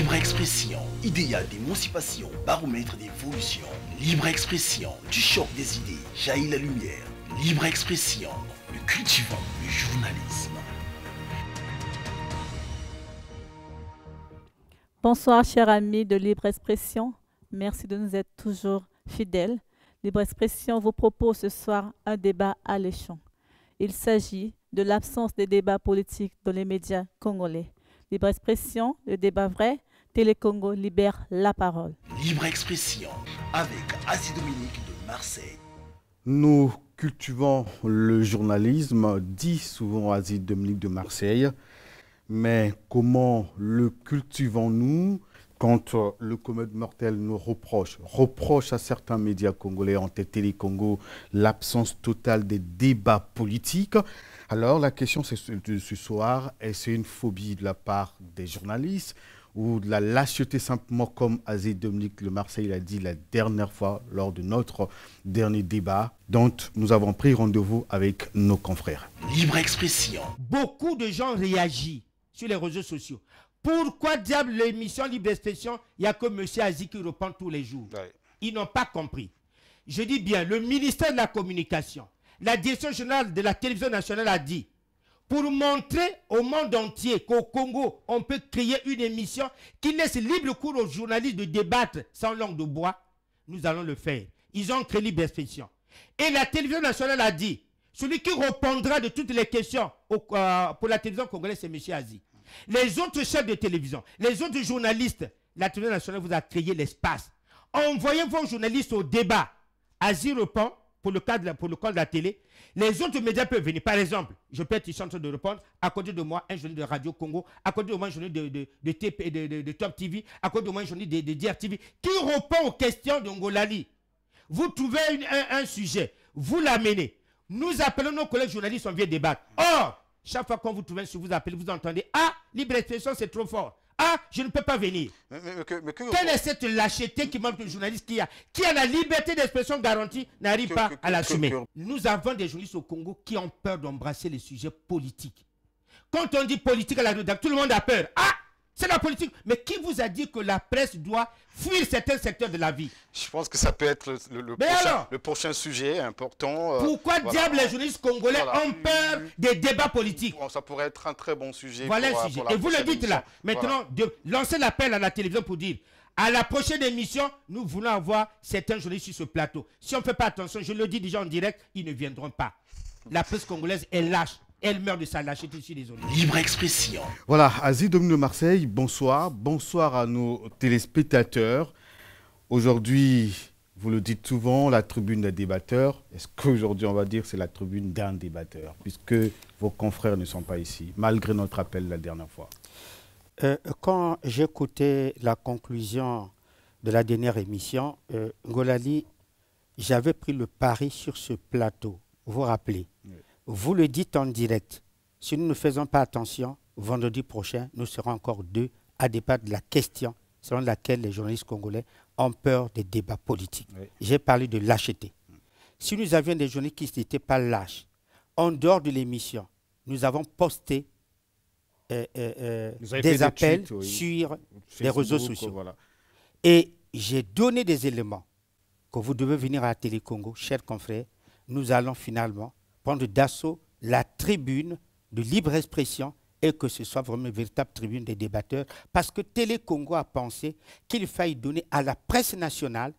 Libre expression, idéal d'émancipation, baromètre d'évolution. Libre expression, du choc des idées, jaillit la lumière. Libre expression, le cultivant, du journalisme. Bonsoir, chers amis de Libre Expression. Merci de nous être toujours fidèles. Libre Expression vous propose ce soir un débat alléchant. Il s'agit de l'absence des débats politiques dans les médias congolais. Libre Expression, le débat vrai, Télé Congo libère la parole. Libre expression avec Asie Dominique de Marseille. Nous cultivons le journalisme, dit souvent Asie Dominique de Marseille, mais comment le cultivons-nous quand le commode mortel nous reproche, reproche à certains médias congolais en Télé Congo l'absence totale des débats politiques, alors la question de ce soir, est-ce une phobie de la part des journalistes ou de la lâcheté simplement comme Azé Dominique Le Marseille l'a dit la dernière fois lors de notre dernier débat dont nous avons pris rendez-vous avec nos confrères. Libre expression. Beaucoup de gens réagissent sur les réseaux sociaux. Pourquoi diable l'émission Libre expression, il n'y a que M. Aziz qui reprend tous les jours Ils n'ont pas compris. Je dis bien, le ministère de la Communication, la Direction générale de la Télévision nationale a dit pour montrer au monde entier qu'au Congo, on peut créer une émission qui laisse libre cours aux journalistes de débattre sans langue de bois, nous allons le faire. Ils ont créé libre expression. Et la télévision nationale a dit, celui qui répondra de toutes les questions euh, pour la télévision congolaise, c'est M. Aziz. Les autres chefs de télévision, les autres journalistes, la télévision nationale vous a créé l'espace. Envoyez vos journalistes au débat. Aziz répond, pour le, cadre de la, pour le de la télé, les autres médias peuvent venir. Par exemple, je peux être ici en train de répondre, à côté de moi, un journal de Radio Congo, à côté de moi, un journal de, TP, de Top TV, à côté de moi, un journal de, DRTV, qui répond aux questions d'Ongolali Vous trouvez un, sujet, vous l'amenez. Nous appelons nos collègues journalistes, on vient débattre. Or, chaque fois qu'on vous trouve un vous appelez, vous entendez, ah, libre expression, c'est trop fort. Ah, je ne peux pas venir. Quelle est cette lâcheté qui manque de journaliste qui a, qui a la liberté d'expression garantie, n'arrive pas à l'assumer Nous avons des journalistes au Congo qui ont peur d'embrasser les sujets politiques. Quand on dit politique à la rédaction, tout le monde a peur. Ah, c'est la politique. Mais qui vous a dit que la presse doit fuir certains secteurs de la vie Je pense que ça peut être le, prochain, sujet important. Euh, Pourquoi diable les journalistes congolais ont peur des débats politiques Ça pourrait être un très bon sujet. Voilà le euh, sujet. Et vous le dites là. Maintenant, de lancer l'appel à la télévision pour dire à la prochaine émission, nous voulons avoir certains journalistes sur ce plateau. Si on ne fait pas attention, je le dis déjà en direct, ils ne viendront pas. La presse congolaise est lâche. Elle meurt de sa lâcheté, je suis désolé. Libre expression. Voilà, Asie Domino Marseille, bonsoir. Bonsoir à nos téléspectateurs. Aujourd'hui, vous le dites souvent, la tribune des débatteurs. Est-ce qu'aujourd'hui, on va dire c'est la tribune d'un débatteur, puisque vos confrères ne sont pas ici, malgré notre appel la dernière fois euh, Quand j'écoutais la conclusion de la dernière émission, euh, j'avais pris le pari sur ce plateau, vous vous rappelez vous le dites en direct. Si nous ne faisons pas attention, vendredi prochain, nous serons encore deux à débattre de la question selon laquelle les journalistes congolais ont peur des débats politiques. J'ai parlé de lâcheté. Si nous avions des journalistes qui n'étaient pas lâches, en dehors de l'émission, nous avons posté euh, euh, euh, des, appels sur les réseaux sociaux. Et j'ai donné des éléments que vous devez venir à Télé-Congo, chers confrères. Nous allons finalement prendre d'assaut la tribune de libre expression et que ce soit vraiment une véritable tribune des débatteurs, parce que Télé Congo a pensé qu'il faille donner à la presse nationale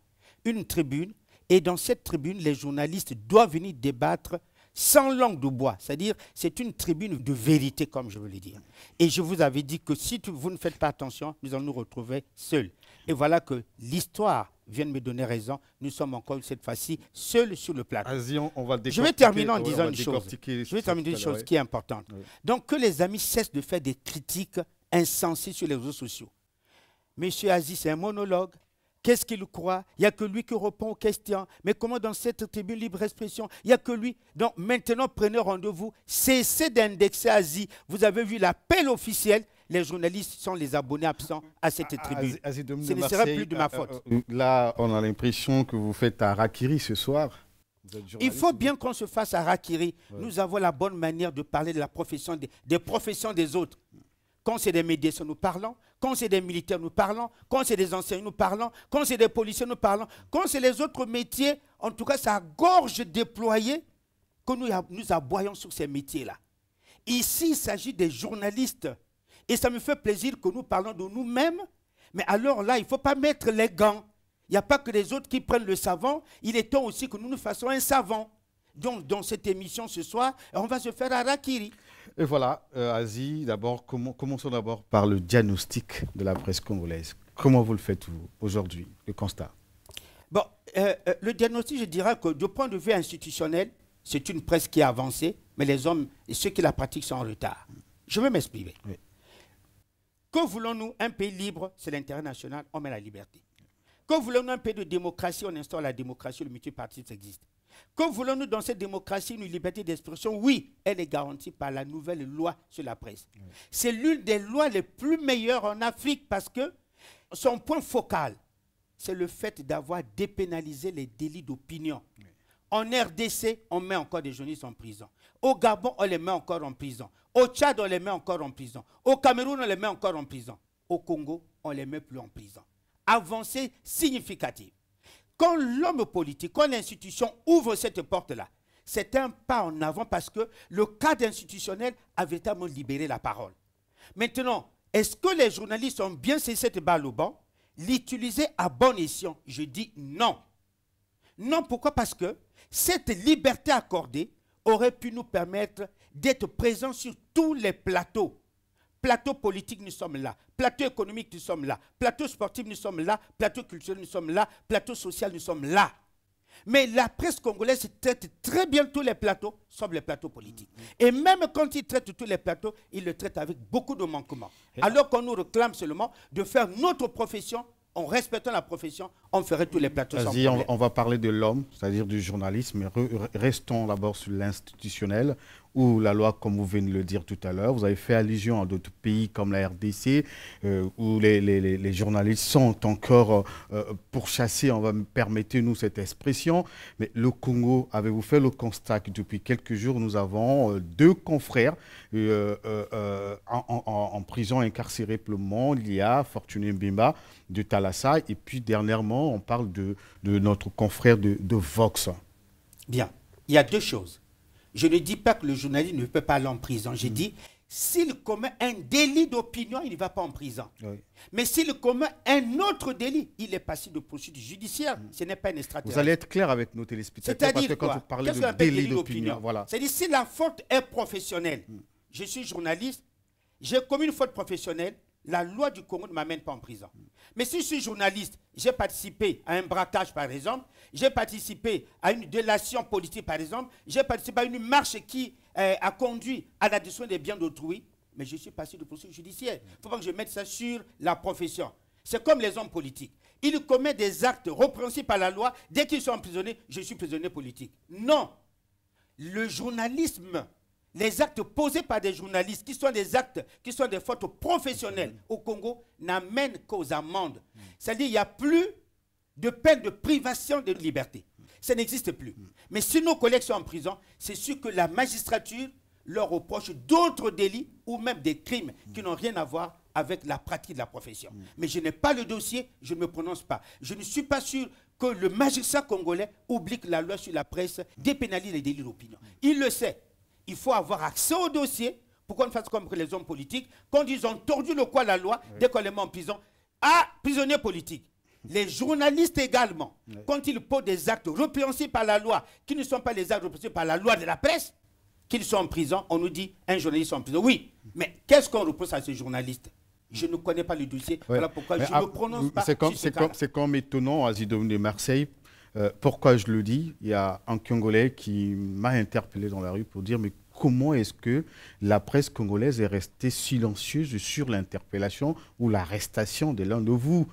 une tribune, et dans cette tribune, les journalistes doivent venir débattre sans langue de bois, c'est-à-dire c'est une tribune de vérité, comme je voulais dire. Et je vous avais dit que si vous ne faites pas attention, nous allons nous retrouver seuls. Et voilà que l'histoire viennent me donner raison. Nous sommes encore cette fois-ci seuls sur le plateau. on va Je vais terminer en disant une chose. Je vais terminer une chose qui est importante. Donc que les amis cessent de faire des critiques insensées sur les réseaux sociaux. Monsieur Aziz, c'est un monologue. Qu'est-ce qu'il croit Il n'y a que lui qui répond aux questions. Mais comment dans cette tribune libre expression Il n'y a que lui. Donc maintenant, prenez rendez-vous. Cessez d'indexer Asie. Vous avez vu l'appel officiel les journalistes sont les abonnés absents à cette ah, tribune. ce ne serait plus de ma euh, faute. Euh, euh, là, on a l'impression que vous faites à rakiri ce soir. Il faut bien qu'on se fasse à rakiri. Nous avons la bonne manière de parler de la profession des, professions des autres. Quand c'est des médias, nous parlons. Quand c'est des militaires, nous parlons. Quand c'est des enseignants, nous parlons. Quand c'est des policiers, nous parlons. Quand c'est les autres métiers, en tout cas, ça gorge déployée que nous, nous aboyons sur ces métiers-là. Ici, il s'agit des journalistes et ça me fait plaisir que nous parlons de nous-mêmes. Mais alors là, il ne faut pas mettre les gants. Il n'y a pas que les autres qui prennent le savon. Il est temps aussi que nous nous fassions un savon. Donc, dans cette émission ce soir, on va se faire à rakiri. Et voilà, euh, Asie, d'abord, commençons d'abord par le diagnostic de la presse congolaise. Comment vous le faites, vous, aujourd'hui, le constat Bon, euh, euh, le diagnostic, je dirais que du point de vue institutionnel, c'est une presse qui est avancée, mais les hommes et ceux qui la pratiquent sont en retard. Je vais m'exprimer. Oui. Que voulons-nous Un pays libre, c'est l'intérêt national, on met la liberté. Que voulons-nous un pays de démocratie, on instaure la démocratie, le multipartisme existe. Que voulons-nous dans cette démocratie Une liberté d'expression Oui, elle est garantie par la nouvelle loi sur la presse. C'est l'une des lois les plus meilleures en Afrique parce que son point focal, c'est le fait d'avoir dépénalisé les délits d'opinion. En RDC, on met encore des journalistes en prison. Au Gabon, on les met encore en prison. Au Tchad, on les met encore en prison. Au Cameroun, on les met encore en prison. Au Congo, on les met plus en prison. Avancée significative. Quand l'homme politique, quand l'institution ouvre cette porte-là, c'est un pas en avant parce que le cadre institutionnel a véritablement libéré la parole. Maintenant, est-ce que les journalistes ont bien saisi cette balle au banc L'utiliser à bon escient Je dis non. Non, pourquoi Parce que cette liberté accordée aurait pu nous permettre d'être présent sur tous les plateaux. Plateau politique, nous sommes là. Plateau économique, nous sommes là. Plateau sportif, nous sommes là. Plateau culturel, nous sommes là. Plateau social, nous sommes là. Mais la presse congolaise traite très bien tous les plateaux, sauf les plateaux politiques. Et même quand il traite tous les plateaux, il le traite avec beaucoup de manquements. Alors qu'on nous réclame seulement de faire notre profession en respectant la profession, on ferait tous les plateaux. Sans on, on, va parler de l'homme, c'est-à-dire du journalisme. restons d'abord sur l'institutionnel, ou la loi, comme vous venez de le dire tout à l'heure, vous avez fait allusion à d'autres pays comme la RDC, euh, où les, journalistes sont encore euh, euh, pourchassés, on va me permettre nous cette expression. Mais le Congo, avez-vous fait le constat que depuis quelques jours, nous avons deux confrères en, prison incarcérés pour le monde, il y a Fortuné Mbimba de Talassa, et puis dernièrement, on parle de, notre confrère de, Vox. Bien, il y a deux choses. Je ne dis pas que le journaliste ne peut pas aller en prison. J'ai mm. dit, s'il commet un délit d'opinion, il ne va pas en prison. Mais s'il commet un autre délit, il est passé de poursuite judiciaire. Mm. Ce n'est pas une stratégie. Vous allez être clair avec nos téléspectateurs parce que quand vous parlez de délit d'opinion, voilà. C'est-à-dire, si la faute est professionnelle, mm. je suis journaliste, j'ai commis une faute professionnelle, la loi du Congo ne m'amène pas en prison. Mais si je suis journaliste, j'ai participé à un braquage par exemple, j'ai participé à une délation politique par exemple, j'ai participé à une marche qui euh, a conduit à la destruction des biens d'autrui, mais je suis passé de procès judiciaire. Il ne faut pas que je mette ça sur la profession. C'est comme les hommes politiques. Ils commettent des actes repréhensibles par la loi. Dès qu'ils sont emprisonnés, je suis prisonnier politique. Non. Le journalisme les actes posés par des journalistes, qui sont des actes, qui sont des fautes professionnelles au Congo, n'amènent qu'aux amendes. C'est-à-dire qu'il n'y a plus de peine de privation de liberté. Ça n'existe plus. Mais si nos collègues sont en prison, c'est sûr que la magistrature leur reproche d'autres délits ou même des crimes qui n'ont rien à voir avec la pratique de la profession. Mais je n'ai pas le dossier, je ne me prononce pas. Je ne suis pas sûr que le magistrat congolais oublie la loi sur la presse dépénalise les délits d'opinion. Il le sait, il faut avoir accès au dossier pour qu'on fasse comme les hommes politiques. Quand ils ont tordu le quoi la loi, dès qu'on les met en prison, à prisonniers politiques. Les journalistes également, quand ils posent des actes repréhensibles par la loi, qui ne sont pas les actes répréhensibles par la loi de la presse, qu'ils sont en prison, on nous dit un journaliste en prison. Oui, mais qu'est-ce qu'on repose à ces journalistes je ne connais pas le dossier. Voilà pourquoi je ne prononce pas. C'est comme, étonnant à de Marseille euh, pourquoi je le dis Il y a un Congolais qui m'a interpellé dans la rue pour dire mais comment est-ce que la presse congolaise est restée silencieuse sur l'interpellation ou l'arrestation de l'un de vous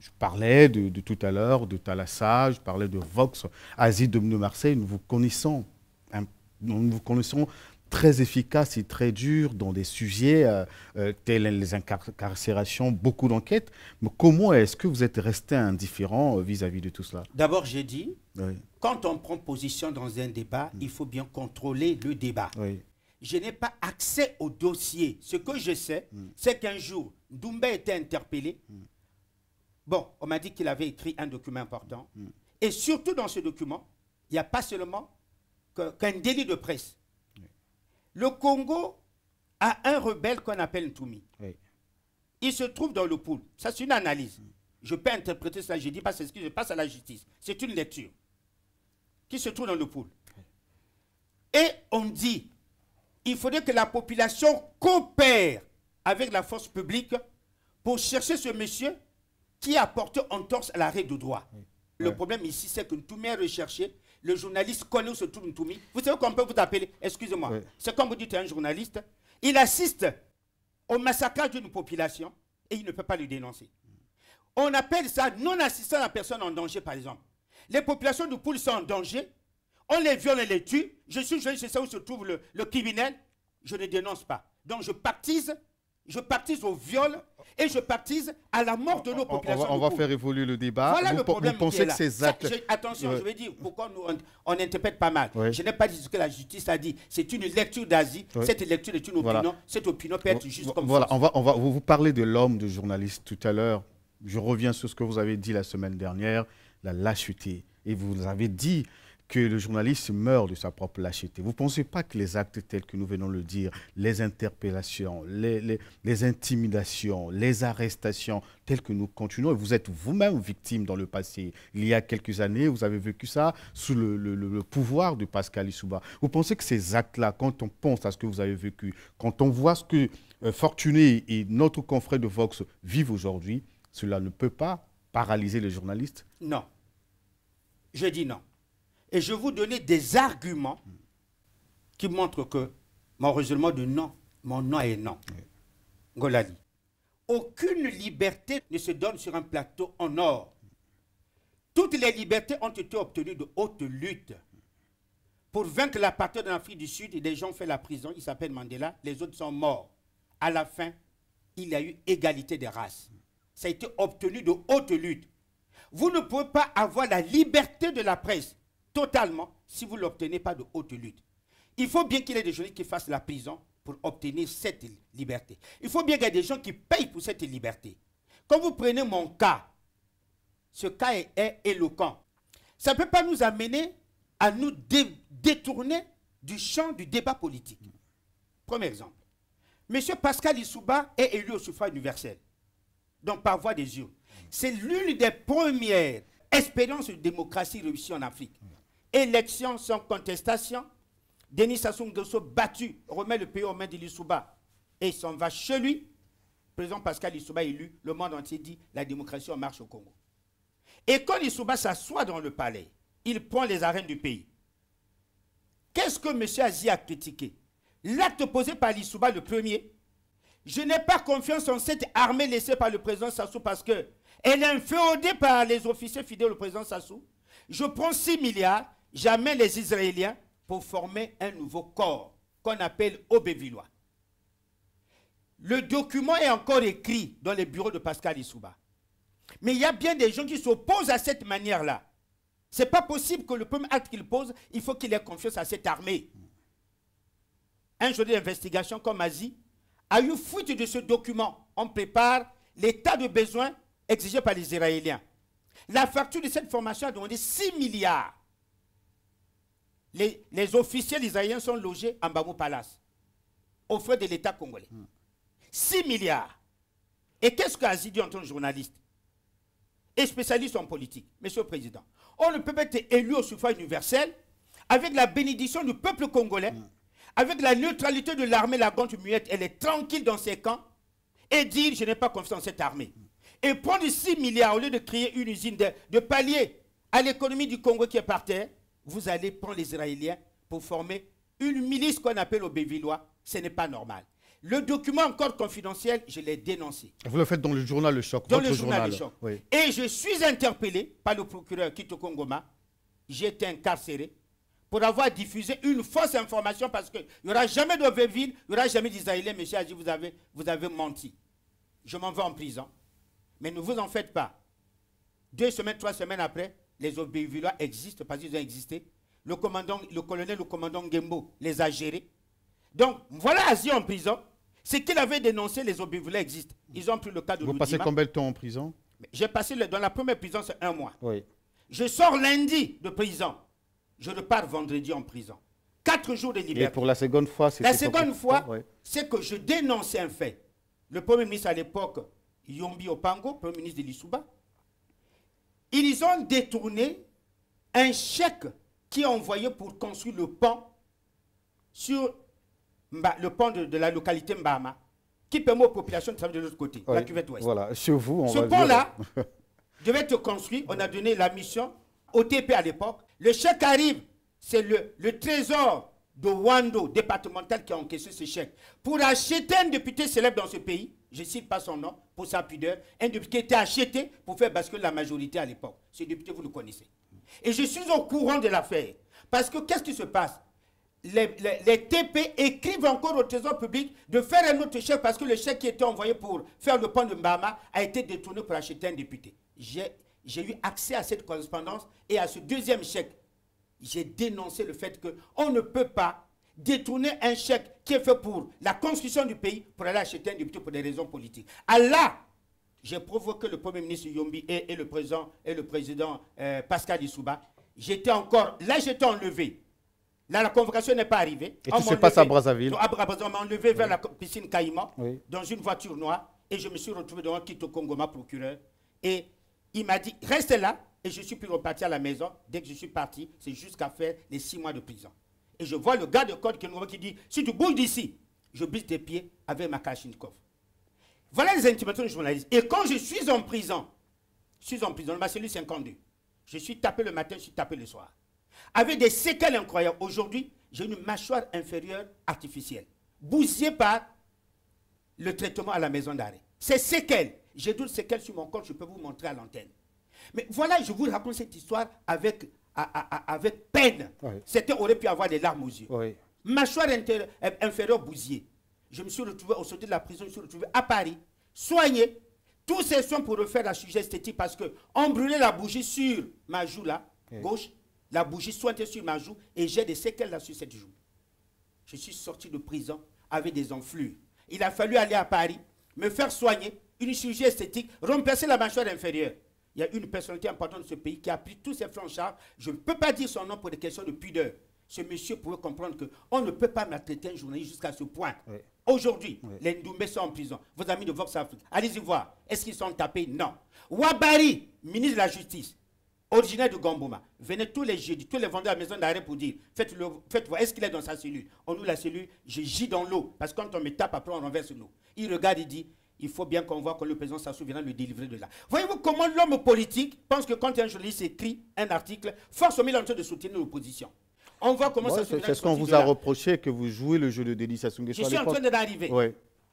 je parlais de, tout à l'heure de Talassa, je parlais de Vox, Asie de Marseille, nous vous connaissons, hein, nous vous connaissons très efficace et très dur dans des sujets euh, euh, tels les incarcérations, beaucoup d'enquêtes. Mais comment est-ce que vous êtes resté indifférent euh, vis-à-vis de tout cela D'abord, j'ai dit, quand on prend position dans un débat, mm. il faut bien contrôler le débat. Je n'ai pas accès au dossier. Ce que je sais, mm. c'est qu'un jour, Doumbé était interpellé. Mm. Bon, on m'a dit qu'il avait écrit un document important. Et surtout dans ce document, il n'y a pas seulement qu'un délit de presse le Congo a un rebelle qu'on appelle Ntoumi. Il se trouve dans le pool. Ça, c'est une analyse. Je peux interpréter ça, je dis pas c'est ce qui se passe à la justice. C'est une lecture qui se trouve dans le pool. Et on dit, il faudrait que la population coopère avec la force publique pour chercher ce monsieur qui a porté entorse à l'arrêt de droit. Le problème ici, c'est que Ntoumi est recherché le journaliste où se trouve Ntoumi. vous savez qu'on peut vous appeler, excusez-moi, c'est comme vous dites un journaliste, il assiste au massacre d'une population et il ne peut pas le dénoncer. On appelle ça non assistant à la personne en danger, par exemple. Les populations du poules sont en danger, on les viole et les tue, je suis c'est ça où se trouve le, le criminel, je ne dénonce pas. Donc je pactise je partise au viol et je partise à la mort de nos populations. On va, faire évoluer le débat. Voilà le problème attention, je vais dire pourquoi on, interprète pas mal. Je n'ai pas dit ce que la justice a dit. C'est une lecture d'Asie. Cette lecture est une opinion. Cette opinion peut être juste comme ça. Voilà, on va, on va vous, vous parler de l'homme, de journaliste tout à l'heure. Je reviens sur ce que vous avez dit la semaine dernière, la lâcheté. Et vous avez dit que le journaliste meurt de sa propre lâcheté. Vous ne pensez pas que les actes tels que nous venons de le dire, les interpellations, les, intimidations, les arrestations, tels que nous continuons, et vous êtes vous-même victime dans le passé, il y a quelques années, vous avez vécu ça sous le, pouvoir de Pascal Issouba. Vous pensez que ces actes-là, quand on pense à ce que vous avez vécu, quand on voit ce que euh, Fortuné et notre confrère de Vox vivent aujourd'hui, cela ne peut pas paralyser les journalistes Non. Je dis non. Et je vous donner des arguments qui montrent que mon de non, mon nom est non. Oui. Aucune liberté ne se donne sur un plateau en or. Toutes les libertés ont été obtenues de haute lutte. Pour vaincre la l'apartheid en Afrique du Sud, des gens ont fait la prison, ils s'appellent Mandela, les autres sont morts. À la fin, il y a eu égalité des races. Ça a été obtenu de haute luttes. Vous ne pouvez pas avoir la liberté de la presse totalement si vous l'obtenez pas de haute lutte. Il faut bien qu'il y ait des gens qui fassent la prison pour obtenir cette liberté. Il faut bien qu'il y ait des gens qui payent pour cette liberté. Quand vous prenez mon cas, ce cas est, éloquent. Ça ne peut pas nous amener à nous détourner du champ du débat politique. Premier exemple. Monsieur Pascal Issouba est élu au suffrage universel, donc par voie des yeux. C'est l'une des premières expériences de démocratie réussie en Afrique. Élection sans contestation. Denis Sassou Nguesso battu remet le pays aux mains Lissouba et s'en va chez lui. Président Pascal Issouba élu, le monde entier dit la démocratie en marche au Congo. Et quand Lissouba s'assoit dans le palais, il prend les arènes du pays. Qu'est-ce que M. Aziz a critiqué L'acte posé par Lissouba, le premier, je n'ai pas confiance en cette armée laissée par le président Sassou parce qu'elle est inféodée par les officiers fidèles au président Sassou. Je prends 6 milliards, jamais les Israéliens pour former un nouveau corps qu'on appelle Obévillois. Le document est encore écrit dans les bureaux de Pascal Issouba. Mais il y a bien des gens qui s'opposent à cette manière-là. Ce n'est pas possible que le premier acte qu'il pose, il faut qu'il ait confiance à cette armée. Un jour d'investigation comme Asie a eu fuite de ce document. On prépare l'état de besoin exigé par les Israéliens. La facture de cette formation a demandé 6 milliards les, les, officiels israéliens sont logés en Bamou Palace, au frais de l'État congolais. 6 hmm. milliards. Et qu'est-ce qu'Aziz dit en tant que journaliste et spécialiste en politique, Monsieur le Président On oh, ne peut pas être élu au suffrage universel avec la bénédiction du peuple congolais, hmm. avec la neutralité de l'armée, la grande muette, elle est tranquille dans ses camps, et dire je n'ai pas confiance en cette armée. Et prendre 6 milliards au lieu de créer une usine de, de pallier à l'économie du Congo qui est par terre, vous allez prendre les Israéliens pour former une milice qu'on appelle au Bévillois. Ce n'est pas normal. Le document encore confidentiel, je l'ai dénoncé. Vous le faites dans le journal Le Choc. Dans le journal, Le Choc. Et je suis interpellé par le procureur Kito Kongoma. J'ai été incarcéré pour avoir diffusé une fausse information parce qu'il n'y aura jamais de Béville, il n'y aura jamais d'Israéliens. Monsieur a vous avez, vous avez menti. Je m'en vais en prison. Mais ne vous en faites pas. Deux semaines, trois semaines après, les Obévillois existent parce qu'ils ont existé. Le, commandant, le colonel, le commandant Gembo les a gérés. Donc, voilà Asie en prison. Ce qu'il avait dénoncé, les Obévillois existent. Ils ont pris le cas de Vous passez combien de temps en prison J'ai passé dans la première prison, c'est un mois. Je sors lundi de prison. Je repars vendredi en prison. Quatre jours de liberté. Et pour la seconde fois, c'est La seconde fois, c'est que je dénonçais un fait. Le premier ministre à l'époque, Yombi Opango, premier ministre de l'Issouba, ils ont détourné un chèque qui est envoyé pour construire le pont sur le pont de, la localité Mbama, qui permet aux populations de travailler de l'autre côté, la cuvette ouest. Voilà, vous, on Ce pont-là devait être construit. On a donné la mission au TP à l'époque. Le chèque arrive, c'est le, le trésor de Wando départemental qui a encaissé ce chèque pour acheter un député célèbre dans ce pays je ne cite pas son nom, pour sa pudeur, un député qui était acheté pour faire basculer la majorité à l'époque. Ce député, vous le connaissez. Et je suis au courant de l'affaire. Parce que qu'est-ce qui se passe les, TP écrivent encore au trésor public de faire un autre chèque parce que le chèque qui était envoyé pour faire le pont de Mbama a été détourné pour acheter un député. J'ai eu accès à cette correspondance et à ce deuxième chèque. J'ai dénoncé le fait qu'on ne peut pas détourner un chèque qui est fait pour la construction du pays pour aller acheter un député pour des raisons politiques. Allah, j'ai provoqué le Premier ministre Yombi et, le président, et le président euh, Pascal Dissouba. J'étais encore, là j'étais enlevé. Là, la convocation n'est pas arrivée. Et on se à Brazzaville. À Brazzaville, on m'a enlevé vers la piscine Caïman, dans une voiture noire, et je me suis retrouvé devant Kito Kongoma, procureur. Et il m'a dit, restez là, et je suis plus reparti à la maison. Dès que je suis parti, c'est jusqu'à faire les six mois de prison et je vois le garde corps qui dit Si tu bouges d'ici, je bise tes pieds avec ma Kalachnikov. Voilà les intimations du journaliste. Et quand je suis en prison, je suis en prison, le cellule 52. Je suis tapé le matin, je suis tapé le soir. Avec des séquelles incroyables. Aujourd'hui, j'ai une mâchoire inférieure artificielle, bousillée par le traitement à la maison d'arrêt. C'est séquelles, j'ai d'autres séquelles sur mon corps, je peux vous montrer à l'antenne. Mais voilà, je vous raconte cette histoire avec avec peine. C'était, aurait pu avoir des larmes aux yeux. Mâchoire euh, inférieure bousillée. Je me suis retrouvé au sortir de la prison, je me suis retrouvé à Paris, soigné. Tous ces soins pour refaire la chirurgie esthétique parce qu'on brûlait la bougie sur ma joue là, gauche. La bougie soignée sur ma joue et j'ai des séquelles là sur cette joue. Je suis sorti de prison avec des enflures. Il a fallu aller à Paris, me faire soigner, une chirurgie esthétique, remplacer la mâchoire inférieure il y a une personnalité importante de ce pays qui a pris tous ses francs Je ne peux pas dire son nom pour des questions de pudeur. Ce monsieur pourrait comprendre qu'on ne peut pas maltraiter un journaliste jusqu'à ce point. Aujourd'hui, les Ndoumé sont en prison. Vos amis de Vox Afrique, allez-y voir. Est-ce qu'ils sont tapés Non. Wabari, ministre de la Justice, originaire de Gomboma, venait tous les jeudis, tous les vendeurs à la maison d'arrêt pour dire faites-le, faites voir, est-ce qu'il est dans sa cellule On ouvre la cellule, je gis dans l'eau, parce que quand on me tape, après on renverse l'eau. Il regarde, il dit il faut bien qu'on voit que le président Sassou vient le délivrer de là. Voyez-vous comment l'homme politique pense que quand un journaliste écrit un article, force au milieu de soutenir l'opposition. On voit comment de là. C'est ce qu'on vous a reproché, que vous jouez le jeu de délit Sassou Je suis en train d'arriver.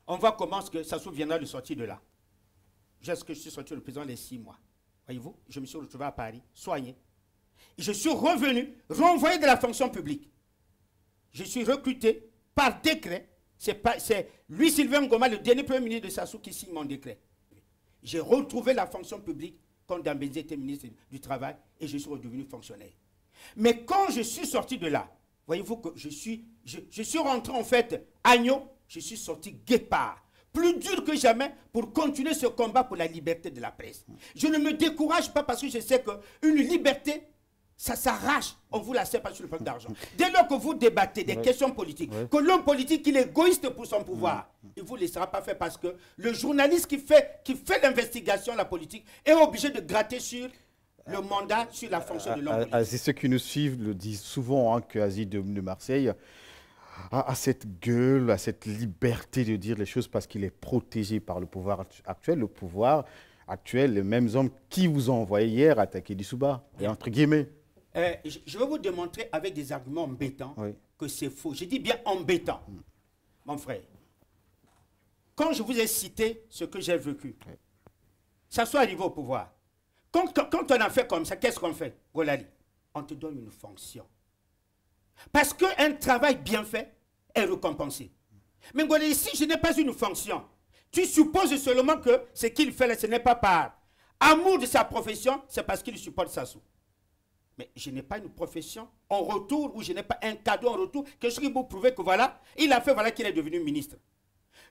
On voit comment que Sassou viendra le sortir de là. Jusqu'à que je suis sorti le président les six mois. Voyez-vous, je me suis retrouvé à Paris, soigné. Je suis revenu, renvoyé de la fonction publique. Je suis recruté par décret c'est lui, Sylvain Goma, le dernier premier ministre de Sassou, qui signe mon décret. J'ai retrouvé la fonction publique quand Dambézé était ministre du Travail et je suis redevenu fonctionnaire. Mais quand je suis sorti de là, voyez-vous que je suis, je, je, suis rentré en fait agneau, je suis sorti guépard. Plus dur que jamais pour continuer ce combat pour la liberté de la presse. Je ne me décourage pas parce que je sais qu'une liberté ça s'arrache. On ne vous laisse pas sur le plan d'argent. Dès lors que vous débattez des questions politiques, que l'homme politique il est égoïste pour son pouvoir, mm. il ne vous laissera pas faire parce que le journaliste qui fait, qui fait l'investigation, la politique, est obligé de gratter sur le mandat, sur la fonction de l'homme ah, ah, ah, politique. Ceux qui nous suivent le disent souvent hein, quasi de, Marseille à, cette gueule, à cette liberté de dire les choses parce qu'il est protégé par le pouvoir actuel. Le pouvoir actuel, les mêmes hommes qui vous ont envoyé hier attaquer Dissouba, et entre guillemets. Euh, je vais vous démontrer avec des arguments embêtants que c'est faux. Je dis bien embêtant, hmm. mon frère. Quand je vous ai cité ce que j'ai vécu, ça soit arrivé au pouvoir. Quand, on a fait comme ça, qu'est-ce qu'on fait, Golali On te donne une fonction. Parce qu'un travail bien fait est récompensé. Mais si je n'ai pas une fonction, tu supposes seulement que ce qu'il fait là, ce n'est pas par amour de sa profession, c'est parce qu'il supporte sa soupe. Mais je n'ai pas une profession en retour ou je n'ai pas un cadeau en retour que je vous prouver que voilà, il a fait, voilà qu'il est devenu ministre.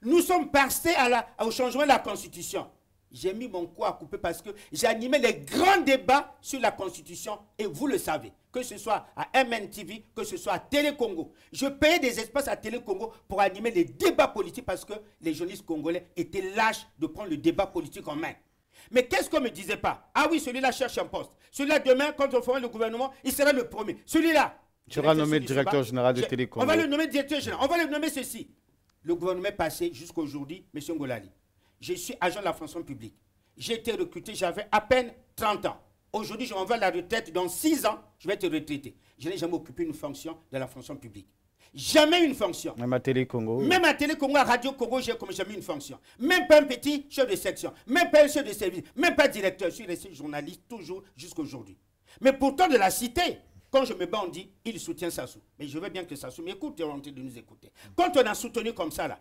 Nous sommes passés au changement de la Constitution. J'ai mis mon cou à couper parce que j'ai animé les grands débats sur la Constitution et vous le savez, que ce soit à MNTV, que ce soit à Télé-Congo. Je payais des espaces à Télé-Congo pour animer les débats politiques parce que les journalistes congolais étaient lâches de prendre le débat politique en main. Mais qu'est-ce qu'on ne me disait pas Ah oui, celui-là cherche un poste. Celui-là, demain, quand on fera le gouvernement, il sera le premier. Celui-là. Tu seras nommé directeur général de Télécom. On va le nommer directeur général. On va le nommer ceci. Le gouvernement est passé jusqu'à aujourd'hui, M. Ngolali. Je suis agent de la fonction publique. J'ai été recruté, j'avais à peine 30 ans. Aujourd'hui, je à la retraite. Dans 6 ans, je vais être retraité. Je n'ai jamais occupé une fonction de la fonction publique. Jamais une fonction. Même à Télé Congo. Même à Télé Congo, à Radio Congo, j'ai comme jamais une fonction. Même pas un petit chef de section, même pas un chef de service, même pas directeur. Je suis resté journaliste toujours jusqu'à aujourd'hui. Mais pourtant de la cité, quand je me bats, on dit, il soutient Sassou. Mais je veux bien que Sassou m'écoute, on rentre de nous écouter. Quand on a soutenu comme ça, là,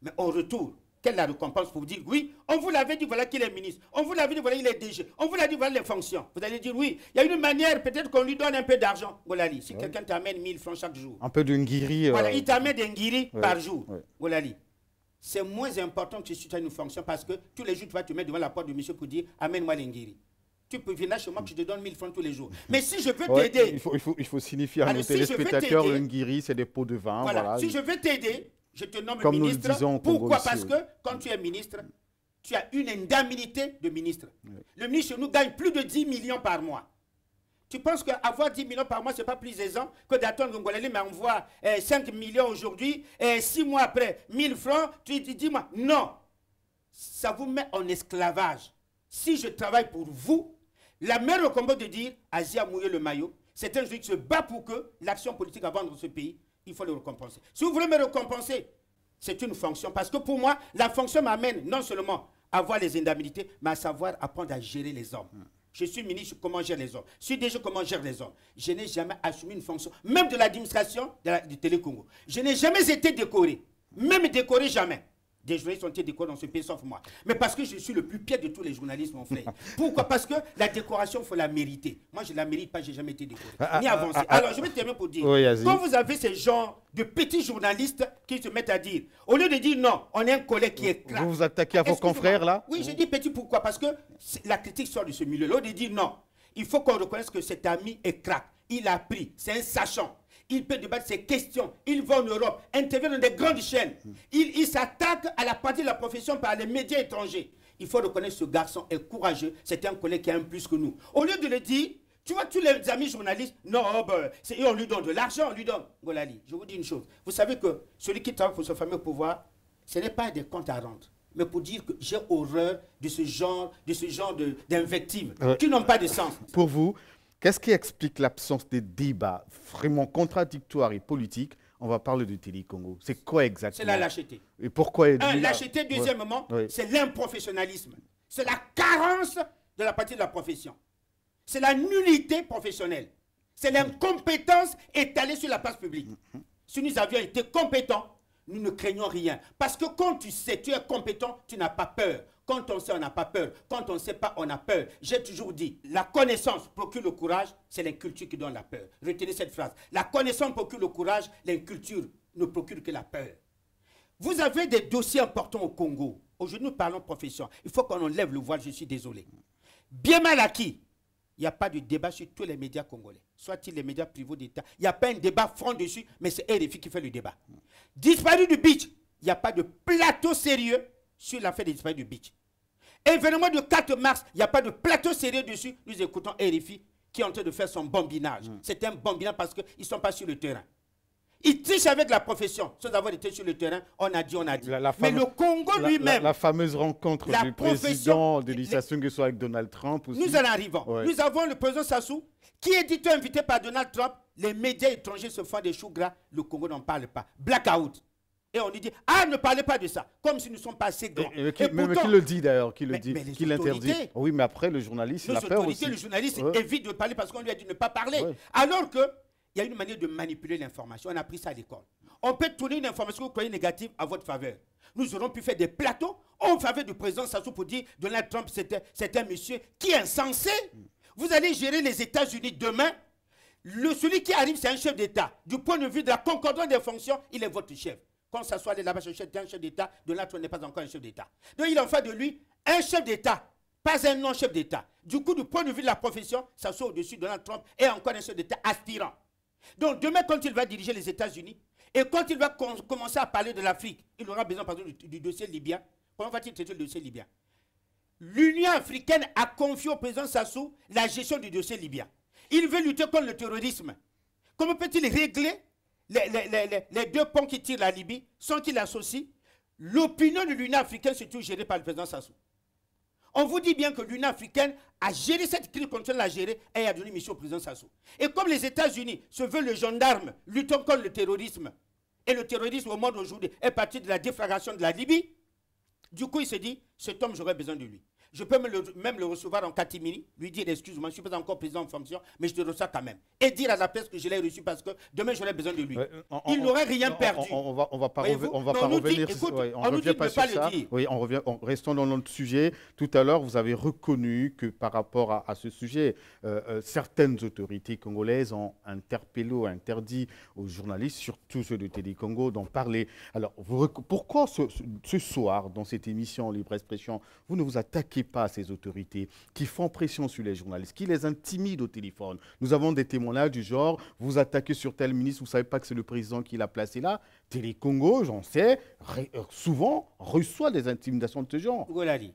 mais on retour, quelle est la récompense pour vous dire oui On vous l'avait dit, voilà qu'il est ministre. On vous l'avait dit, voilà qu'il est DG. On vous l'a dit, voilà les fonctions. Vous allez dire oui. Il y a une manière, peut-être qu'on lui donne un peu d'argent. Golali, si quelqu'un t'amène 1000 francs chaque jour. Un peu d'unguiri. Euh, voilà, il t'amène d'unguiri par jour. Oui. C'est moins important que si tu as une fonction parce que tous les jours, tu vas te mettre devant la porte du monsieur pour dire amène-moi l'ingiri. Tu peux venir chez moi que je te donne 1000 francs tous les jours. Mais si je veux t'aider. Il faut, il, il faut signifier à nos téléspectateurs, c'est des pots de vin. voilà. Si je veux t'aider, je te nomme ministre. Pourquoi Parce que quand tu es ministre, tu as une indemnité de ministre. Le ministre nous gagne plus de 10 millions par mois. Tu penses qu'avoir 10 millions par mois, ce n'est pas plus aisant que d'attendre Congolais m'envoie eh, 5 millions aujourd'hui et eh, 6 mois après 1000 francs, tu dis, dis-moi, non. Ça vous met en esclavage. Si je travaille pour vous, la au combat de dire, Asie a mouillé le maillot, c'est un jeu qui se bat pour que l'action politique avance dans ce pays il faut le récompenser. Si vous voulez me récompenser, c'est une fonction. Parce que pour moi, la fonction m'amène non seulement à voir les indemnités, mais à savoir apprendre à gérer les hommes. Je suis ministre, comment gère les hommes Je suis déjà comment gère les hommes Je n'ai jamais assumé une fonction, même de l'administration du la, Télé-Congo. Je n'ai jamais été décoré, même décoré jamais des journalistes ont été décorés dans ce pays sauf moi. Mais parce que je suis le plus pire de tous les journalistes, mon frère. Pourquoi Parce que la décoration, faut la mériter. Moi, je la mérite pas, j'ai jamais été décoré. Ah, ah, Ni ah, avancé. Alors, je vais terminer pour dire, quand vous avez ces gens de petits journalistes qui se mettent à dire, au lieu de dire non, on est un collègue qui est Vous vous attaquez à vos confrères, là Oui, j'ai dis petit, pourquoi Parce que la critique sort de ce milieu. Au lieu de dire non, il faut qu'on reconnaisse que cet ami est crack. Il a pris, c'est un sachant il peut débattre ces questions. Il va en Europe, intervient dans des grandes chaînes. Il, s'attaque à la partie de la profession par les médias étrangers. Il faut reconnaître ce garçon est courageux. C'est un collègue qui a un plus que nous. Au lieu de le dire, tu vois, tous les amis journalistes, non, bah, on lui donne de l'argent, on lui donne. Golali, je vous dis une chose. Vous savez que celui qui travaille pour ce fameux pouvoir, ce n'est pas des comptes à rendre mais pour dire que j'ai horreur de ce genre, de ce genre d'invectives euh, qui n'ont pas de sens. Pour vous, Qu'est-ce qui explique l'absence de débats vraiment contradictoires et politiques on va parler de Télé-Congo. C'est quoi exactement C'est la lâcheté. Et pourquoi Un, lâcheté, deuxièmement, c'est l'improfessionnalisme. C'est la carence de la partie de la profession. C'est la nullité professionnelle. C'est l'incompétence étalée sur la place publique. Mm-hmm. Si nous avions été compétents, nous ne craignons rien. Parce que quand tu sais, que tu es compétent, tu n'as pas peur. Quand on sait, on n'a pas peur. Quand on ne sait pas, on a peur. J'ai toujours dit, la connaissance procure le courage, c'est l'inculture qui donne la peur. Retenez cette phrase. La connaissance procure le courage, l'inculture ne procure que la peur. Vous avez des dossiers importants au Congo. Aujourd'hui, nous parlons profession. Il faut qu'on enlève le voile, je suis désolé. Bien mal acquis. Il n'y a pas de débat sur tous les médias congolais. Soit-il les médias privés d'État. Il n'y a pas un débat franc dessus, mais c'est RFI qui fait le débat. Disparu du beach. Il n'y a pas de plateau sérieux sur l'affaire des disparu du beach. Événement du 4 mars, il n'y a pas de plateau sérieux dessus. Nous écoutons RFI qui est en train de faire son bambinage. Hmm. C'est un bambinage parce qu'ils ne sont pas sur le terrain. Ils trichent avec la profession. Sans avoir été sur le terrain, on a dit, on a dit. Mais le Congo lui-même. La, fameuse rencontre du président de l'Issassou, que ce soit avec Donald Trump Nous en arrivons. Nous avons le président Sassou, qui est dit invité par Donald Trump. Les médias étrangers se font des choux gras. Le Congo n'en parle pas. Blackout. Et on lui dit, ah, ne parlez pas de ça, comme si nous sommes pas assez grands. mais le dit d'ailleurs, qui le dit, qui l'interdit. Oui, mais après, le journaliste, il a peur aussi. Le journaliste évite de parler parce qu'on lui a dit ne pas parler. Alors qu'il y a une manière de manipuler l'information. On a pris ça à l'école. On peut tourner une information que vous croyez négative à votre faveur. Nous aurons pu faire des plateaux en faveur du président Sassou pour dire Donald Trump, c'est un monsieur qui est insensé. Vous allez gérer les États-Unis demain. celui qui arrive, c'est un chef d'État. Du point de vue de la concordance des fonctions, il est votre chef. Qu'on soit là-bas un chef d'État, de là, n'est pas encore un chef d'État. Donc il en fait de lui un chef d'État, pas un non-chef d'État. Du coup, du point de vue de la profession, ça au-dessus de Donald Trump et encore un chef d'État aspirant. Donc demain, quand il va diriger les États-Unis, et quand il va commencer à parler de l'Afrique, il aura besoin, par exemple, du, du dossier libyen. Comment va-t-il traiter le dossier libyen L'Union africaine a confié au président Sassou la gestion du dossier libyen. Il veut lutter contre le terrorisme. Comment peut-il régler les, deux ponts qui tirent la Libye sans qu'il associe, L'opinion de l'Union africaine, surtout gérée par le président Sassou. On vous dit bien que l'Union africaine a géré cette crise contre la gérer et a donné mission au président Sassou. Et comme les États-Unis se veulent le gendarme luttant contre le terrorisme, et le terrorisme au monde aujourd'hui est parti de la déflagration de la Libye, du coup il se dit, cet homme, j'aurais besoin de lui. Je peux même le recevoir en catimini, lui dire excuse-moi, je ne suis pas encore président en fonction, mais je te reçois quand même. Et dire à la presse que je l'ai reçu parce que demain j'aurai besoin de lui. Euh, Il n'aurait rien perdu. On, ne va, pas, va revenir. Dit, on, revient pas sur ça. Oui, restons dans notre sujet. Tout à l'heure, vous avez reconnu que par rapport à, ce sujet, euh, euh, certaines autorités congolaises ont interpellé ou interdit aux journalistes, surtout ceux de Télé-Congo, d'en parler. Alors, pourquoi ce, ce soir, dans cette émission Libre Expression, vous ne vous attaquez pas pas ces autorités, qui font pression sur les journalistes, qui les intimident au téléphone. Nous avons des témoignages du genre, vous attaquez sur tel ministre, vous ne savez pas que c'est le président qui l'a placé là. Télé-Congo, j'en sais, euh, souvent reçoit des intimidations de ce genre. vous m'avez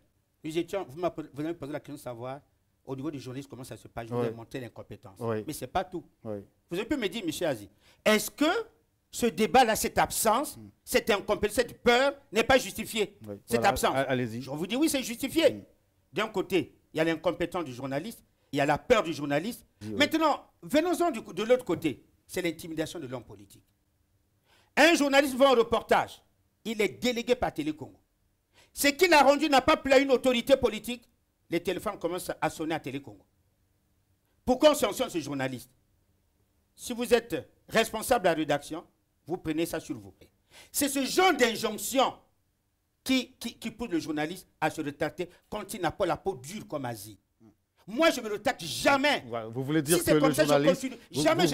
posé la question de savoir au niveau des journalistes, comment ça se passe Je vous l'incompétence. Mais ce n'est pas tout. Vous avez pu me dire, monsieur Azi, est-ce que ce débat-là, cette absence, hmm. cette incompétence, cette peur n'est pas justifiée Cette absence. Allez-y. Je vous dis oui, c'est justifié. Hmm. D'un côté, il y a l'incompétence du journaliste, il y a la peur du journaliste. Maintenant, venons-en de l'autre côté. C'est l'intimidation de l'homme politique. Un journaliste va un reportage. Il est délégué par Télécongo. Ce qu'il a rendu n'a pas plu à une autorité politique. Les téléphones commencent à sonner à Télécongo. Pourquoi on sanctionne ce journaliste Si vous êtes responsable de la rédaction, vous prenez ça sur vous. C'est ce genre d'injonction qui, pousse le journaliste à se retracter quand il n'a pas la peau dure comme Asie. Moi, je ne me retaque jamais. Vous voulez dire que le journaliste... jamais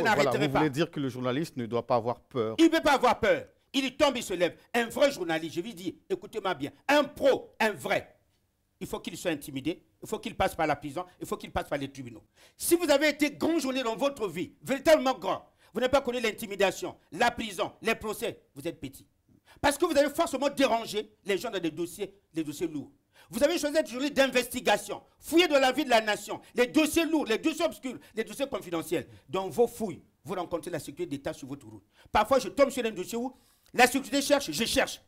dire que le journaliste ne doit pas avoir peur. Il ne peut pas avoir peur. Il tombe, il se lève. Un vrai journaliste, je lui dis, écoutez-moi bien, un pro, un vrai, il faut qu'il soit intimidé, il faut qu'il passe par la prison, il faut qu'il passe par les tribunaux. Si vous avez été grand journaliste dans votre vie, véritablement grand, vous n'avez pas connu l'intimidation, la prison, les procès, vous êtes petit. Parce que vous avez forcément dérangé les gens dans des dossiers, des dossiers lourds. Vous avez choisi de journée d'investigation, fouiller de la vie de la nation, les dossiers lourds, les dossiers obscurs, les dossiers confidentiels. Dans vos fouilles, vous rencontrez la sécurité d'État sur votre route. Parfois, je tombe sur un dossier où la sécurité cherche, je cherche.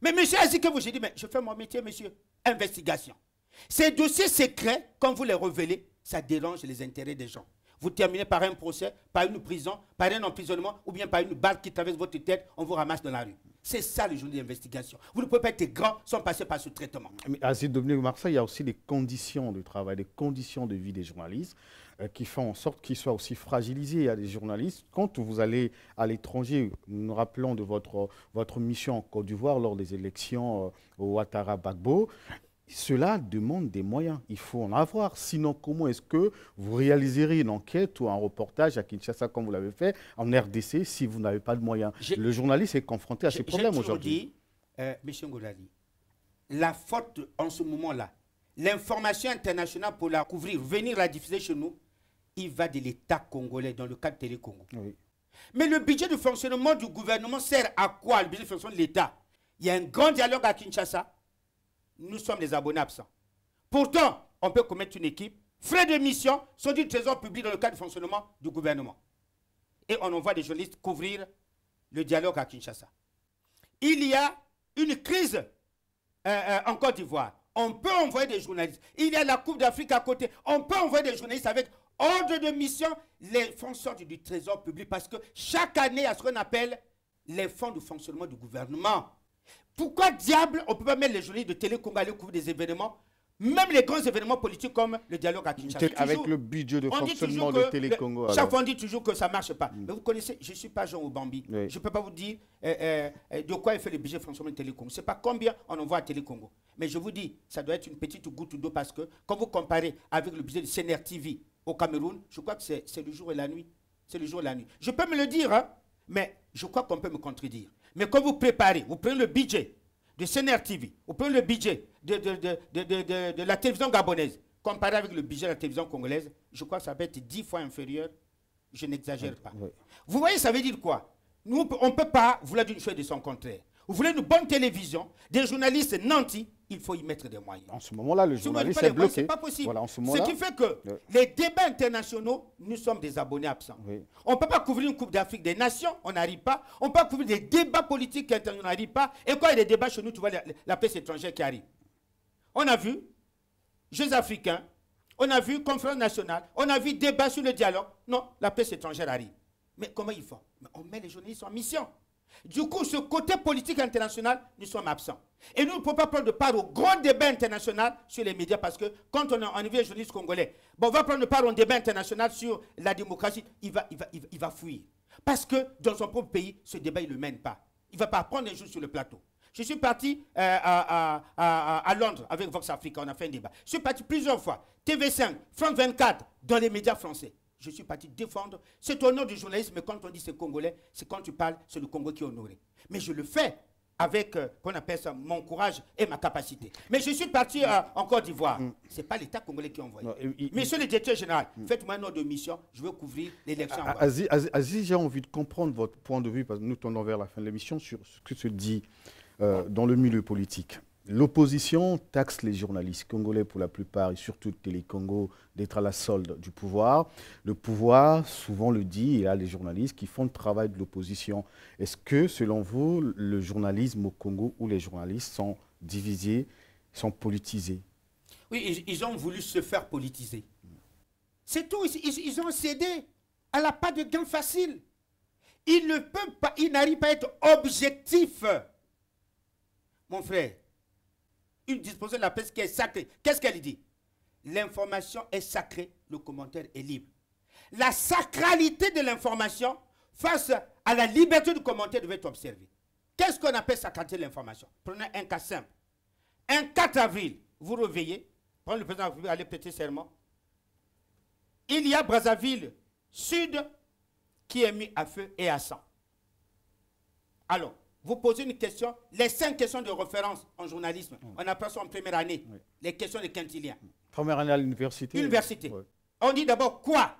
Mais monsieur ainsi que vous j'ai dit, mais je fais mon métier, monsieur. Investigation. Ces dossiers secrets, quand vous les révélez, ça dérange les intérêts des gens. Vous terminez par un procès, par une prison, par un emprisonnement ou bien par une balle qui traverse votre tête, on vous ramasse dans la rue. C'est ça le journal d'investigation. Vous ne pouvez pas être grand sans passer par ce traitement. Mais à ah, Dominique Marseille, il y a aussi des conditions de travail, des conditions de vie des journalistes euh, qui font en sorte qu'ils soient aussi fragilisés. Il y a des journalistes, quand vous allez à l'étranger, nous nous rappelons de votre, votre mission en Côte d'Ivoire lors des élections euh, au Ouattara Bagbo, cela demande des moyens. Il faut en avoir. Sinon, comment est-ce que vous réaliserez une enquête ou un reportage à Kinshasa comme vous l'avez fait en RDC si vous n'avez pas de moyens Le journaliste est confronté à ces problèmes aujourd'hui. Euh, Monsieur M. Ngolali, la faute en ce moment-là, l'information internationale pour la couvrir, venir la diffuser chez nous, il va de l'État congolais dans le cadre Télé-Congo. Mais le budget de fonctionnement du gouvernement sert à quoi le budget de fonctionnement de l'État Il y a un grand dialogue à Kinshasa nous sommes des abonnés absents. Pourtant, on peut commettre une équipe. Frais de mission sont du trésor public dans le cadre du fonctionnement du gouvernement. Et on envoie des journalistes couvrir le dialogue à Kinshasa. Il y a une crise euh, euh, en Côte d'Ivoire. On peut envoyer des journalistes. Il y a la Coupe d'Afrique à côté. On peut envoyer des journalistes avec ordre de mission. Les fonds sortent du trésor public parce que chaque année, il y a ce qu'on appelle les fonds de fonctionnement du gouvernement. Pourquoi diable on ne peut pas mettre les journées de télé Congo à couvrir des événements même les grands événements politiques comme le dialogue à Kinshasa. Avec le budget de fonctionnement de Télé Congo. chaque fois, on dit toujours que ça ne marche pas. Mm. Mais vous connaissez, je ne suis pas Jean Oubambi. Je ne peux pas vous dire euh, euh, euh, de quoi est fait le budget de fonctionnement de Congo. Je ne sais pas combien on envoie à Congo. Mais je vous dis, ça doit être une petite goutte d'eau parce que quand vous comparez avec le budget de CNR TV au Cameroun, je crois que c'est le jour et la nuit. C'est le jour et la nuit. Je peux me le dire, hein, mais je crois qu'on peut me contredire. Mais quand vous préparez, vous prenez le budget de CNR TV, vous prenez le budget de, de, la télévision gabonaise, comparé avec le budget de la télévision congolaise, je crois que ça va être dix fois inférieur. Je n'exagère pas. Vous voyez, ça veut dire quoi Nous, on ne peut pas vouloir d'une chose de son contraire. Vous voulez une bonne télévision, des journalistes nantis, il faut y mettre des moyens. En ce moment-là, le journaliste est bloqué. n'est pas possible. ce, qui fait que les débats internationaux, nous sommes des abonnés absents. On ne peut pas couvrir une Coupe d'Afrique des Nations, on n'arrive pas. On ne peut pas couvrir des débats politiques on n'arrive pas. Et quand il y a des débats chez nous, tu vois la, paix étrangère qui arrive. On a vu Jeux africains, on a vu conférence nationale, on a vu débat sur le dialogue. Non, la paix étrangère arrive. Mais comment il faut On met les journalistes en mission. Du coup, ce côté politique international, nous sommes absents. Et nous ne pouvons pas prendre part au grand débat international sur les médias parce que quand on est un journaliste congolais, bon, on va prendre part au débat international sur la démocratie, il va, il fuir. Parce que dans son propre pays, ce débat, il ne le mène pas. Il ne va pas prendre un jour sur le plateau. Je suis parti euh, à, à, Londres avec Vox Africa, on a fait un débat. Je suis parti plusieurs fois. TV5, France 24, dans les médias français je suis parti défendre. C'est au nom du journalisme, mais quand on dit c'est congolais, c'est quand tu parles, c'est le Congo qui est honoré. Mais je le fais avec, euh, qu'on appelle ça, mon courage et ma capacité. Mais je suis parti encore euh, en Côte d'Ivoire. Ce n'est pas l'État congolais qui a envoyé. Monsieur le directeur général, mm. faites-moi un ordre de mission, je veux couvrir l'élection. Ah, ah, Aziz, j'ai envie de comprendre votre point de vue, parce que nous tournons vers la fin de l'émission, sur ce que se dit euh, dans le milieu politique. L'opposition taxe les journalistes congolais pour la plupart, et surtout Télé-Congo, d'être à la solde du pouvoir. Le pouvoir, souvent le dit, il y a les journalistes qui font le travail de l'opposition. Est-ce que, selon vous, le journalisme au Congo ou les journalistes sont divisés, sont politisés Oui, ils, ont voulu se faire politiser. C'est tout, ils, ont cédé à la pas de gain facile. Ils ne peuvent pas, ils n'arrivent pas à être objectifs. Mon frère, une disposition de la presse qui est sacrée. Qu'est-ce qu'elle dit L'information est sacrée, le commentaire est libre. La sacralité de l'information face à la liberté de commentaire devait être observée. Qu'est-ce qu'on appelle sacralité de l'information Prenez un cas simple. Un 4 avril, vous réveillez, prenez le président vous allez prêter serment, il y a Brazzaville Sud qui est mis à feu et à sang. Alors, vous posez une question, les cinq questions de référence en journalisme, mm. on apprend ça en première année, les questions de quintilien. Première année à l'université Université. On dit d'abord quoi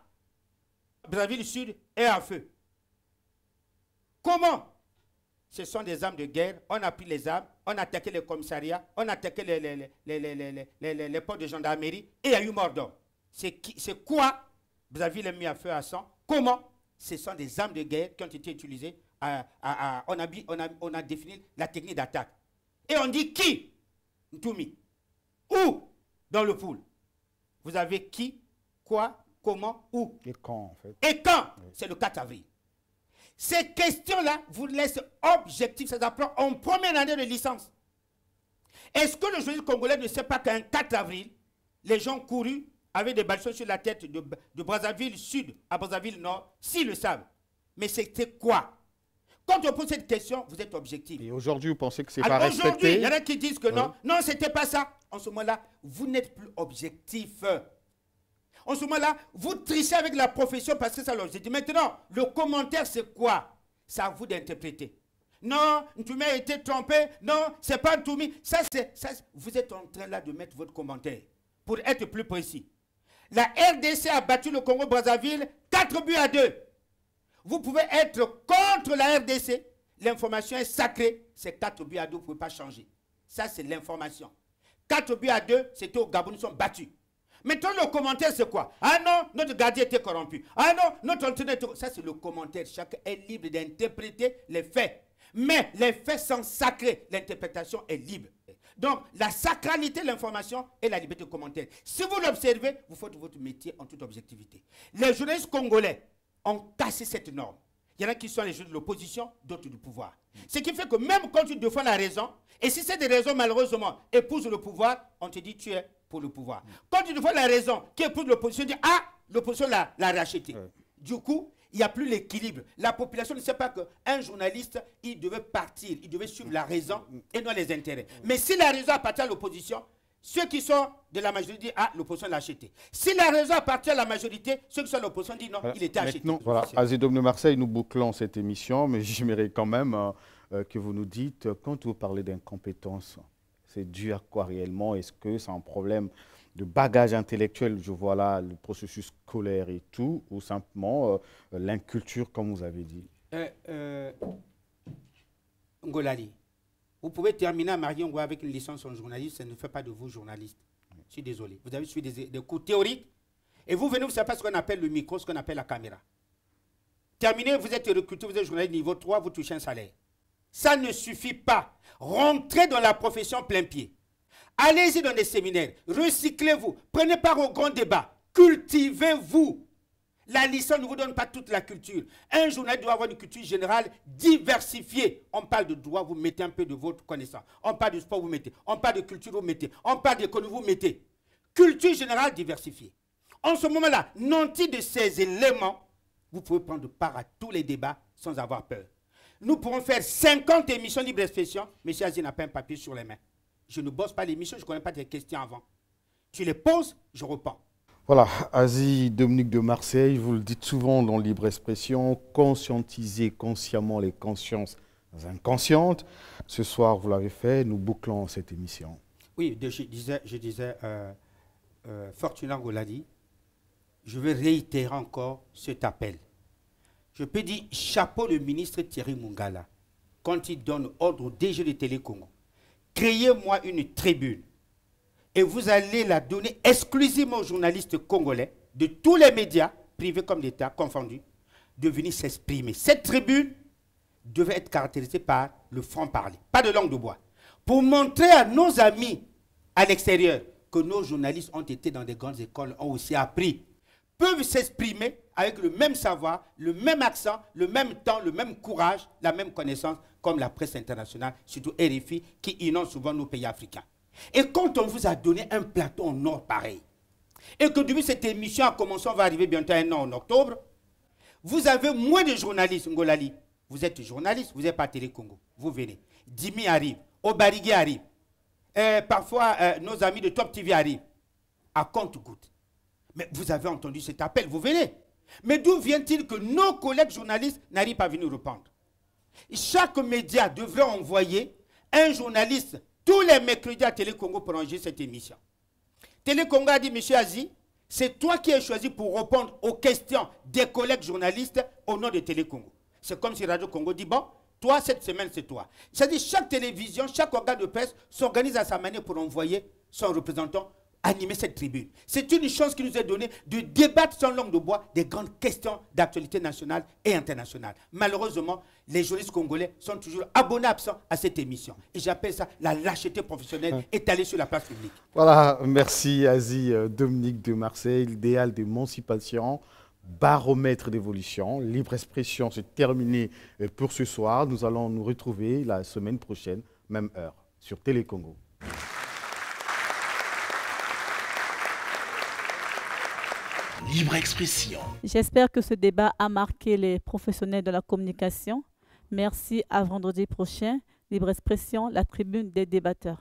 Brasil du Sud est à feu. Comment Ce sont des armes de guerre, on a pris les armes, on a attaqué les commissariats, on a attaqué les, les, les, les de gendarmerie et il y a eu mort C'est quoi Brasil est mis à feu à sang Comment Ce sont des armes de guerre qui ont été utilisées on, a, défini la technique d'attaque. Et on dit qui Ntoumi. Où dans le pool Vous avez qui, quoi, comment, où Et quand, Et quand C'est le 4 avril. Ces questions-là vous laissent objectif, ça s'appelle en première année de licence. Est-ce que le journaliste congolais ne sait pas qu'un 4 avril, les gens courus avaient des balles sur la tête de, de Brazzaville Sud à Brazzaville Nord, s'ils le savent. Mais c'était quoi quand on pose cette question, vous êtes objectif. Et aujourd'hui, vous pensez que c'est pas respecté il y en a qui disent que non. Hein non, c'était pas ça. En ce moment-là, vous n'êtes plus objectif. En ce moment-là, vous trichez avec la profession parce que ça l'objectif. Maintenant, le commentaire, c'est quoi C'est à vous d'interpréter. Non, tu m'as été trompé. Non, c'est pas Ntoumé. Ça, c'est, vous êtes en train là de mettre votre commentaire. Pour être plus précis. La RDC a battu le Congo-Brazzaville 4 buts à 2 vous pouvez être contre la RDC. L'information est sacrée. C'est 4 buts à 2, vous ne pouvez pas changer. Ça, c'est l'information. 4 buts à 2, c'était au Gabon, nous sont battus. Maintenant, le commentaire, c'est quoi Ah non, notre gardien était corrompu. Ah non, notre entraîneur était... Ça, c'est le commentaire. Chacun est libre d'interpréter les faits. Mais les faits sont sacrés. L'interprétation est libre. Donc, la sacralité de l'information et la liberté de commentaire. Si vous l'observez, vous faites votre métier en toute objectivité. Les journalistes congolais, ont cassé cette norme. Il y en a qui sont les gens de l'opposition, d'autres du pouvoir. Ce qui fait que même quand tu défends la raison, et si c'est des raisons malheureusement épouse le pouvoir, on te dit tu es pour le pouvoir. Quand tu défends la raison qui épouse l'opposition, tu ah, l'opposition l'a, racheté. Du coup, il n'y a plus l'équilibre. La population ne sait pas qu'un journaliste, il devait partir, il devait suivre la raison et non les intérêts. Mais si la raison appartient à l'opposition, ceux qui sont de la majorité disent Ah, l'opposition l'a acheté. Si la raison appartient à la majorité, ceux qui sont de l'opposition disent Non, il était acheté. Maintenant, voilà, de Marseille, nous bouclons cette émission, mais j'aimerais quand même euh, euh, que vous nous dites, euh, quand vous parlez d'incompétence, c'est dû à quoi réellement Est-ce que c'est un problème de bagage intellectuel, je vois là le processus scolaire et tout, ou simplement l'inculture, comme vous avez dit euh, vous pouvez terminer à Marion avec une licence en journalisme, ça ne fait pas de vous journaliste. Je suis désolé. Vous avez suivi des, cours théoriques et vous venez, vous savez pas ce qu'on appelle le micro, ce qu'on appelle la caméra. Terminé, vous êtes recruté, vous êtes journaliste niveau 3, vous touchez un salaire. Ça ne suffit pas. Rentrez dans la profession plein pied. Allez-y dans des séminaires, recyclez-vous, prenez part au grand débat, cultivez-vous. La licence ne vous donne pas toute la culture. Un journal doit avoir une culture générale diversifiée. On parle de droit, vous mettez un peu de votre connaissance. On parle de sport, vous mettez. On parle de culture, vous mettez. On parle d'économie, vous mettez. Culture générale diversifiée. En ce moment-là, nanti de ces éléments, vous pouvez prendre part à tous les débats sans avoir peur. Nous pourrons faire 50 émissions libre mais Monsieur Aziz n'a pas un papier sur les mains. Je ne bosse pas l'émission, je ne connais pas tes questions avant. Tu les poses, je reprends. Voilà, Asie Dominique de Marseille, vous le dites souvent dans Libre Expression, conscientiser consciemment les consciences inconscientes. Ce soir, vous l'avez fait, nous bouclons cette émission. Oui, je disais, je disais euh, euh, Fortuna je vais réitérer encore cet appel. Je peux dire chapeau le ministre Thierry Mungala quand il donne ordre au DG de Télécongo. Créez-moi une tribune et vous allez la donner exclusivement aux journalistes congolais de tous les médias, privés comme d'État, confondus, de venir s'exprimer. Cette tribune devait être caractérisée par le franc-parler, pas de langue de bois, pour montrer à nos amis à l'extérieur que nos journalistes ont été dans des grandes écoles, ont aussi appris, peuvent s'exprimer avec le même savoir, le même accent, le même temps, le même courage, la même connaissance, comme la presse internationale, surtout RFI, qui inonde souvent nos pays africains. Et quand on vous a donné un plateau en or pareil, et que depuis cette émission a commencé, on va arriver bientôt un an en octobre, vous avez moins de journalistes, Ngolali. Vous êtes journaliste, vous n'êtes pas Télé-Congo. Vous venez. Dimi arrive, Obarigui arrive. Euh, parfois, euh, nos amis de Top TV arrivent à compte-goutte. Mais vous avez entendu cet appel, vous venez. Mais d'où vient-il que nos collègues journalistes n'arrivent pas à venir répondre Chaque média devrait envoyer un journaliste tous les mercredis à Télé Congo pour enregistrer cette émission. Télé Congo a dit, Monsieur Aziz, c'est toi qui es choisi pour répondre aux questions des collègues journalistes au nom de Télé Congo. C'est comme si Radio Congo dit, bon, toi, cette semaine, c'est toi. C'est-à-dire chaque télévision, chaque organe de presse s'organise à sa manière pour envoyer son représentant animer cette tribune. C'est une chance qui nous est donnée de débattre sans langue de bois des grandes questions d'actualité nationale et internationale. Malheureusement, les journalistes congolais sont toujours abonnés absents à cette émission. Et j'appelle ça la lâcheté professionnelle hein. étalée sur la place publique. Voilà, merci Asie, euh, Dominique de Marseille, idéal d'émancipation baromètre d'évolution. Libre expression, c'est terminé euh, pour ce soir. Nous allons nous retrouver la semaine prochaine, même heure, sur Télé-Congo. libre expression. J'espère que ce débat a marqué les professionnels de la communication. Merci à vendredi prochain. Libre expression, la tribune des débatteurs.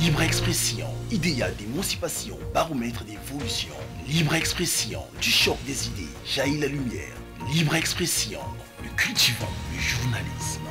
Libre expression, idéal d'émancipation, baromètre d'évolution. Libre expression, du choc des idées, jaillit la lumière. Libre expression, le cultivant, du journalisme.